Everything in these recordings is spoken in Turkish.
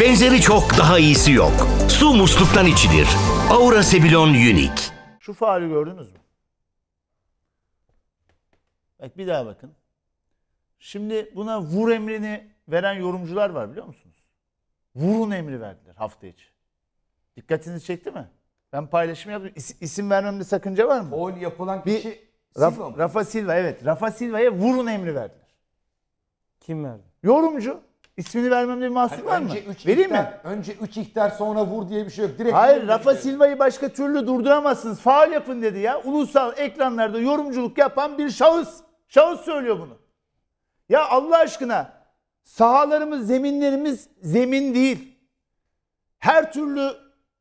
Benzeri çok daha iyisi yok. Su musluktan içilir. Aura Sebilon Unique. Şu fare gördünüz mü? Bak bir daha bakın. Şimdi buna vur emrini veren yorumcular var biliyor musunuz? Vurun emri verdiler hafta içi. Dikkatinizi çekti mi? Ben paylaşım yaptım. İs, isim vermemde sakınca var mı? Faul yapılan kişi bir, Rafa, Silva mı? Rafa Silva evet. Rafa Silva'ya vurun emri verdiler. Kim verdi? Yorumcu. İsmini vermemde bir mahsur hani var mı? Üç Vereyim ihtar, mi? Önce 3 ihtar sonra vur diye bir şey yok. Direkt Hayır Rafa Silva'yı başka türlü durduramazsınız. Faal yapın dedi ya. Ulusal ekranlarda yorumculuk yapan bir şahıs. Şahıs söylüyor bunu. Ya Allah aşkına sahalarımız, zeminlerimiz zemin değil. Her türlü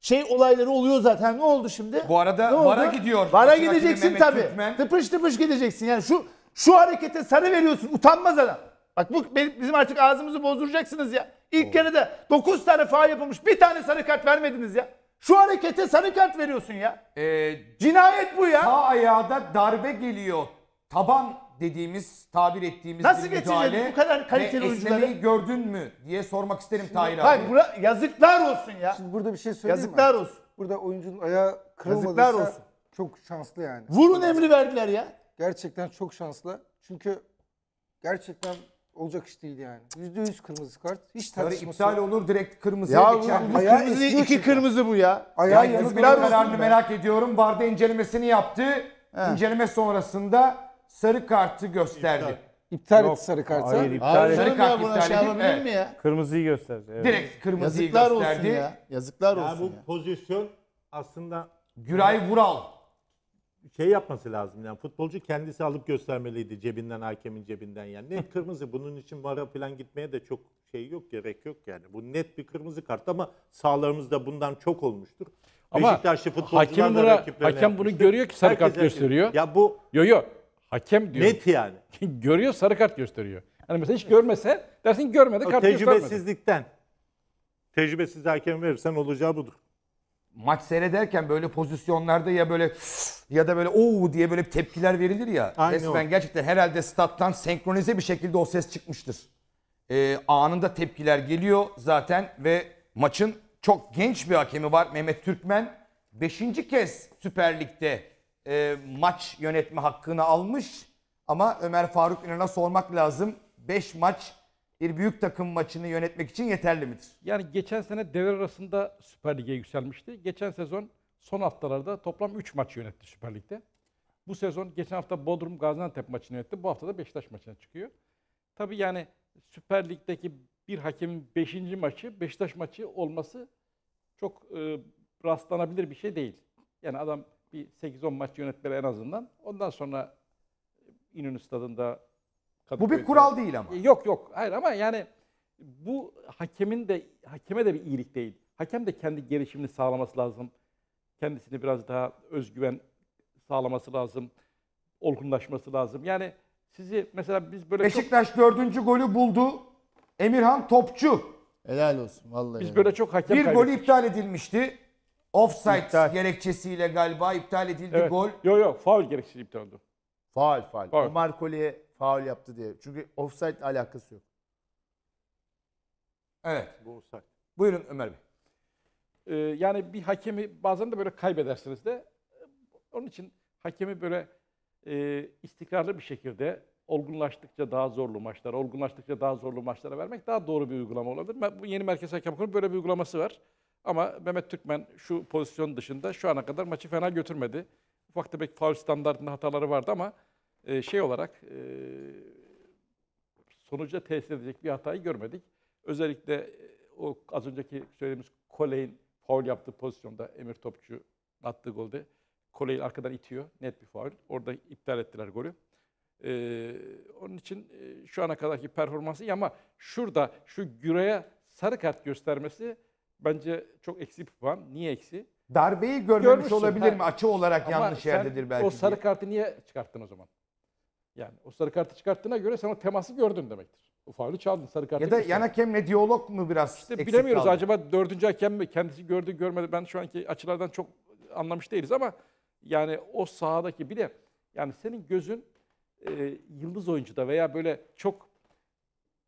şey olayları oluyor zaten. Ne oldu şimdi? Bu arada ne vara oldu? gidiyor. Vara gideceksin tabii. Tıpış tıpış gideceksin. Yani şu şu harekete sarı veriyorsun. Utanmaz adam. Bak bu bizim artık ağzımızı bozduracaksınız ya. İlk de 9 tane faal yapılmış. Bir tane sarı kart vermediniz ya. Şu harekete sarı kart veriyorsun ya. Ee, Cinayet bu ya. sağ ayağda darbe geliyor. Taban dediğimiz, tabir ettiğimiz Nasıl bir geçeceğiz müdahale. bu kadar kaliteli ve oyuncuları? esnemeyi gördün mü diye sormak isterim Tahir abi. Hayır bura yazıklar olsun ya. Şimdi burada bir şey söyleyeyim Yazıklar mi? olsun. Burada oyuncunun ayağı kırılmadıysa Yazıklar olsun. çok şanslı yani. Vurun emri verdiler ya. Gerçekten çok şanslı. Çünkü gerçekten olacak iş değil yani. Yüzde yüz kırmızı kart. Hiç Sarı tartışması iptal yok. olur direkt kırmızıya ya, bu, kırmızı esniyor iki çünkü. kırmızı bu ya. Ayağı yani yanık biraz kararını merak ediyorum. Barda incelemesini yaptı. İnceleme sonrasında sarı kartı gösterdi. İptal Yok. etti sarı kartı. Hayır iptal Abi Sarı kart buna iptal şey evet. mi ya? Kırmızıyı gösterdi. Evet. Direkt kırmızıyı Yazıklar olsun ya. Yazıklar Ya bu pozisyon aslında Güray Vural şey yapması lazım yani futbolcu kendisi alıp göstermeliydi cebinden hakemin cebinden yani net kırmızı bunun için vara falan gitmeye de çok şey yok gerek yok yani bu net bir kırmızı kart ama sağlarımızda bundan çok olmuştur. Ama Beşiktaşlı futbolcular hakem, buna, hakem bunu görüyor ki sarı Herkes kart gösteriyor. ya bu yo yo hakem diyor. Net yani. görüyor sarı kart gösteriyor. Hani mesela hiç görmese dersin görmedi kart göstermedi. Tecrübesizlikten. Tecrübesiz hakem verirsen olacağı budur maç seyrederken böyle pozisyonlarda ya böyle ya da böyle ooo diye böyle tepkiler verilir ya. Aynı resmen o. gerçekten herhalde stat'tan senkronize bir şekilde o ses çıkmıştır. Ee, anında tepkiler geliyor zaten ve maçın çok genç bir hakemi var Mehmet Türkmen. Beşinci kez Süper Lig'de e, maç yönetme hakkını almış ama Ömer Faruk İnan'a sormak lazım. Beş maç bir büyük takım maçını yönetmek için yeterli midir? Yani geçen sene devre arasında Süper Lig'e yükselmişti. Geçen sezon son haftalarda toplam 3 maç yönetti Süper Lig'de. Bu sezon geçen hafta Bodrum Gaziantep maçını yönetti. Bu hafta da Beşiktaş maçına çıkıyor. Tabii yani Süper Lig'deki bir hakemin 5. maçı Beşiktaş maçı olması çok e, rastlanabilir bir şey değil. Yani adam bir 8-10 maç yönetmeli en azından. Ondan sonra İnönü Stadı'nda Tabii Bu bir kural değil ama. E, yok yok hayır ama yani bu hakemin de hakeme de bir iyilik değil. Hakem de kendi gelişimini sağlaması lazım. Kendisini biraz daha özgüven sağlaması lazım. Olgunlaşması lazım. Yani sizi mesela biz böyle çok, Beşiktaş dördüncü golü buldu. Emirhan Topçu. Helal olsun vallahi. biz böyle çok hakem Bir gol iptal edilmişti. Offside İptal. gerekçesiyle galiba iptal edildi Evet. gol. Yok yok faul gerekçesi iptal oldu. Faal faal. Faul. Omar Kolye faul yaptı diye. Çünkü offside alakası yok. Evet. Bu offside. Buyurun Ömer Bey. Ee, yani bir hakemi bazen de böyle kaybedersiniz de. Onun için hakemi böyle e, istikrarlı bir şekilde olgunlaştıkça daha zorlu maçlara, olgunlaştıkça daha zorlu maçlara vermek daha doğru bir uygulama olabilir. Bu yeni Merkez Hakem Kurulu böyle bir uygulaması var. Ama Mehmet Türkmen şu pozisyon dışında şu ana kadar maçı fena götürmedi. Ufak tefek faul standartında hataları vardı ama ee, şey olarak e, sonuca tesir edecek bir hatayı görmedik. Özellikle e, o az önceki söylediğimiz Koley'in foul yaptığı pozisyonda Emir Topçu attığı golde Koley'i arkadan itiyor. Net bir foul Orada iptal ettiler golü. Ee, onun için e, şu ana kadarki performansı iyi ama şurada şu Güre'ye sarı kart göstermesi bence çok eksi bir puan. Niye eksi? Darbeyi görmemiş Görmüşsün, olabilir mi? Açı olarak yanlış yerdedir belki. O sarı diye. kartı niye çıkarttın o zaman? Yani o sarı kartı çıkarttığına göre sen o teması gördün demektir. O faulü çaldın sarı kartı. Ya da yan ne diyalog mu biraz İşte eksik bilemiyoruz kaldı. acaba dördüncü hakem mi kendisi gördü görmedi. Ben şu anki açılardan çok anlamış değiliz ama yani o sahadaki bir de yani senin gözün e, yıldız oyuncuda veya böyle çok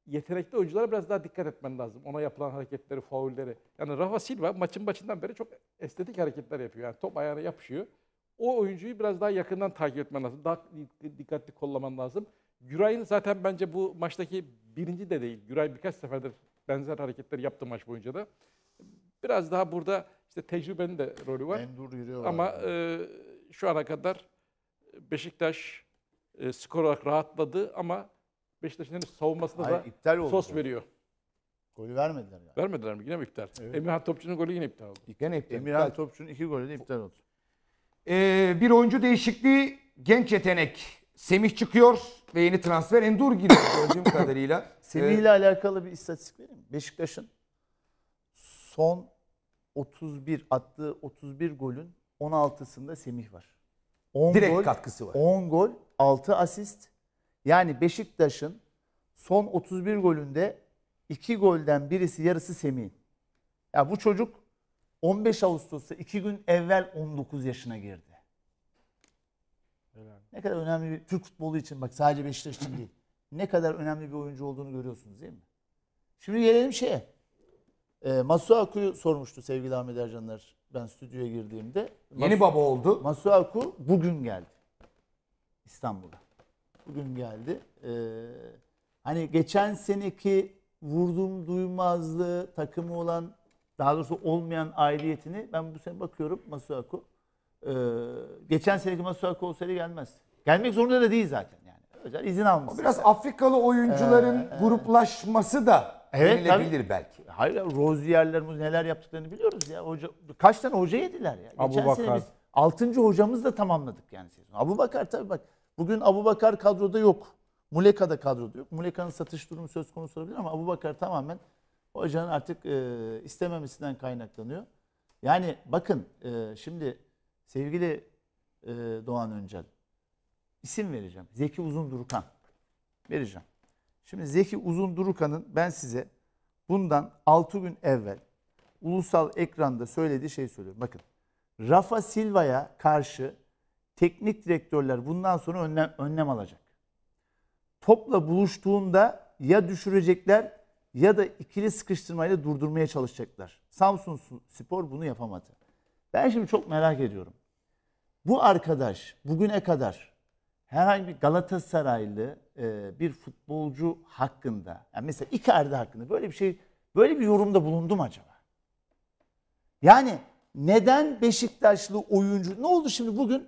yetenekli oyunculara biraz daha dikkat etmen lazım. Ona yapılan hareketleri, faulleri. Yani Rafa Silva maçın başından beri çok estetik hareketler yapıyor. Yani top ayağına yapışıyor o oyuncuyu biraz daha yakından takip etmen lazım. Daha dikkatli kollaman lazım. Güray'ın zaten bence bu maçtaki birinci de değil. Güray birkaç seferdir benzer hareketler yaptı maç boyunca da. Biraz daha burada işte tecrübenin de rolü var. Endur yürüyor. Ama e, şu ana kadar e, Beşiktaş e, skor olarak rahatladı ama Beşiktaş'ın henüz savunmasına da iptal oldu. sos veriyor. Golü vermediler yani. Vermediler mi? Yine mi iptal? Evet. Emirhan Topçu'nun golü yine iptal oldu. Gene iptal. Emirhan iptal. Topçu'nun iki golü de iptal oldu. Ee, bir oyuncu değişikliği genç yetenek Semih çıkıyor ve yeni transfer Endur giriyor gördüğüm kadarıyla. Semih ile ee, alakalı bir istatistik vereyim. Beşiktaş'ın son 31 attığı 31 golün 16'sında Semih var. 10 Direkt gol, katkısı var. 10 gol, 6 asist. Yani Beşiktaş'ın son 31 golünde 2 golden birisi yarısı Semih. Ya bu çocuk 15 Ağustos'ta iki gün evvel 19 yaşına girdi. Öyle. Ne kadar önemli bir Türk futbolu için bak sadece Beşiktaş için değil. Ne kadar önemli bir oyuncu olduğunu görüyorsunuz değil mi? Şimdi gelelim şeye. E, Masuaku'yu sormuştu sevgili Ahmet Ercanlar ben stüdyoya girdiğimde. Yeni Mas- baba oldu. Masuaku bugün geldi. İstanbul'a. Bugün geldi. E, hani geçen seneki vurdum duymazlığı takımı olan daha doğrusu olmayan aileyetini ben bu sene bakıyorum Masuaku. Ee, geçen seneki Masuaku olsaydı gelmez. Gelmek zorunda da değil zaten yani. Özel izin almış. Biraz zaten. Afrikalı oyuncuların ee, e. gruplaşması da evet, tabii. belki. Hayır Rozier'ler neler yaptıklarını biliyoruz ya. Hoca, kaç tane hoca yediler ya. Abu geçen Bakar. sene biz 6. hocamızla tamamladık yani sezonu. Abu Bakar tabii bak. Bugün Abu Bakar kadroda yok. Muleka da kadroda yok. Muleka'nın satış durumu söz konusu olabilir ama Abu Bakar tamamen Hocanın artık e, istememesinden kaynaklanıyor. Yani bakın e, şimdi sevgili e, Doğan Öncel isim vereceğim. Zeki Uzundurukan vereceğim. Şimdi Zeki Uzundurukan'ın ben size bundan 6 gün evvel ulusal ekranda söylediği şeyi söylüyorum. Bakın Rafa Silva'ya karşı teknik direktörler bundan sonra önlem, önlem alacak. Topla buluştuğunda ya düşürecekler ya da ikili sıkıştırmayla durdurmaya çalışacaklar. Samsun Spor bunu yapamadı. Ben şimdi çok merak ediyorum. Bu arkadaş bugüne kadar herhangi bir Galatasaraylı e, bir futbolcu hakkında, yani mesela Icardi hakkında böyle bir şey, böyle bir yorumda bulundum acaba? Yani neden Beşiktaşlı oyuncu, ne oldu şimdi bugün?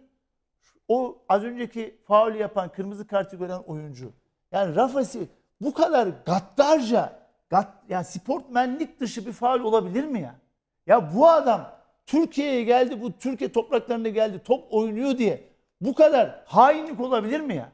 O az önceki faul yapan, kırmızı kartı gören oyuncu. Yani Rafa'si bu kadar gaddarca yani ya sportmenlik dışı bir faal olabilir mi ya? Ya bu adam Türkiye'ye geldi, bu Türkiye topraklarına geldi, top oynuyor diye bu kadar hainlik olabilir mi ya?